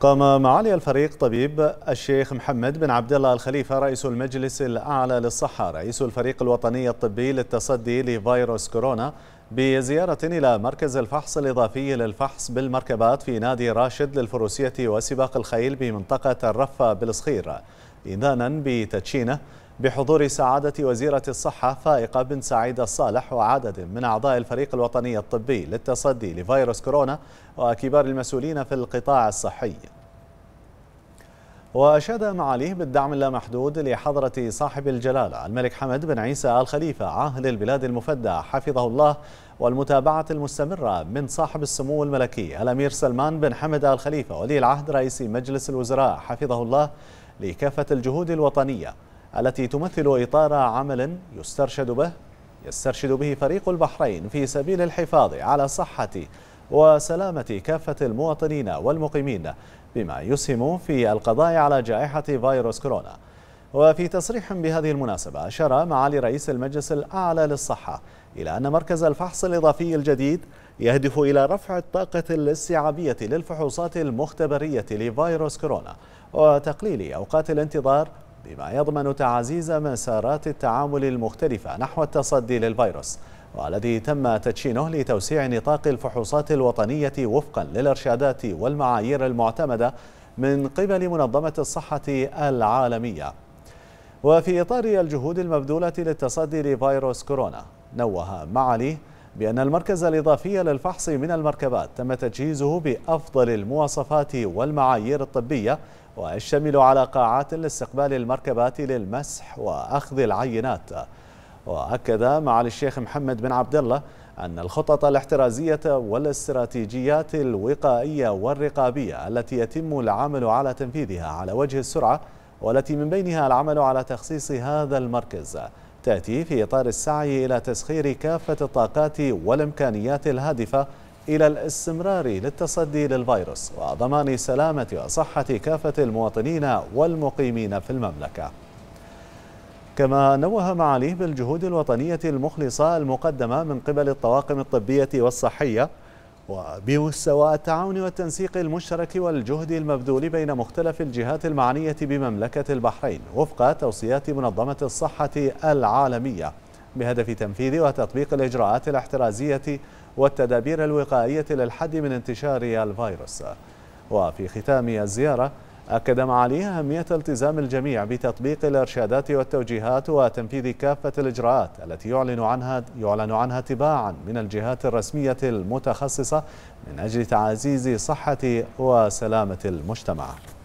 قام معالي الفريق طبيب الشيخ محمد بن عبد الله الخليفه رئيس المجلس الاعلى للصحه رئيس الفريق الوطني الطبي للتصدي لفيروس كورونا بزياره الى مركز الفحص الاضافي للفحص بالمركبات في نادي راشد للفروسيه وسباق الخيل بمنطقه الرفه بالصخير إذانا بتدشينه بحضور سعادة وزيرة الصحة فائقة بن سعيد الصالح وعدد من أعضاء الفريق الوطني الطبي للتصدي لفيروس كورونا وكبار المسؤولين في القطاع الصحي وأشاد معاليه بالدعم اللامحدود لحضرة صاحب الجلالة الملك حمد بن عيسى الخليفة عاهل البلاد المفدى حفظه الله والمتابعة المستمرة من صاحب السمو الملكي الأمير سلمان بن حمد الخليفة ولي العهد رئيس مجلس الوزراء حفظه الله لكافة الجهود الوطنية التي تمثل إطار عمل يسترشد به يسترشد به فريق البحرين في سبيل الحفاظ على صحة وسلامة كافة المواطنين والمقيمين بما يسهم في القضاء على جائحة فيروس كورونا وفي تصريح بهذه المناسبة أشار معالي رئيس المجلس الأعلى للصحة إلى أن مركز الفحص الإضافي الجديد يهدف إلى رفع الطاقة الاستيعابية للفحوصات المختبرية لفيروس كورونا وتقليل أوقات الانتظار بما يضمن تعزيز مسارات التعامل المختلفة نحو التصدي للفيروس والذي تم تدشينه لتوسيع نطاق الفحوصات الوطنية وفقا للإرشادات والمعايير المعتمدة من قبل منظمة الصحة العالمية وفي إطار الجهود المبذولة للتصدي لفيروس كورونا نوه معاليه بأن المركز الإضافي للفحص من المركبات تم تجهيزه بأفضل المواصفات والمعايير الطبية ويشتمل على قاعات لاستقبال المركبات للمسح وأخذ العينات وأكد معالي الشيخ محمد بن عبد الله أن الخطط الاحترازية والاستراتيجيات الوقائية والرقابية التي يتم العمل على تنفيذها على وجه السرعة والتي من بينها العمل على تخصيص هذا المركز تأتي في إطار السعي إلى تسخير كافة الطاقات والإمكانيات الهادفة إلى الاستمرار للتصدي للفيروس وضمان سلامة وصحة كافة المواطنين والمقيمين في المملكة كما نوه معاليه بالجهود الوطنية المخلصة المقدمة من قبل الطواقم الطبية والصحية وبمستوى التعاون والتنسيق المشترك والجهد المبذول بين مختلف الجهات المعنية بمملكة البحرين وفق توصيات منظمة الصحة العالمية بهدف تنفيذ وتطبيق الإجراءات الاحترازية والتدابير الوقائية للحد من انتشار الفيروس وفي ختام الزيارة أكد معاليه أهمية التزام الجميع بتطبيق الإرشادات والتوجيهات وتنفيذ كافة الإجراءات التي يعلن عنها يعلن عنها تباعا من الجهات الرسمية المتخصصة من أجل تعزيز صحة وسلامة المجتمع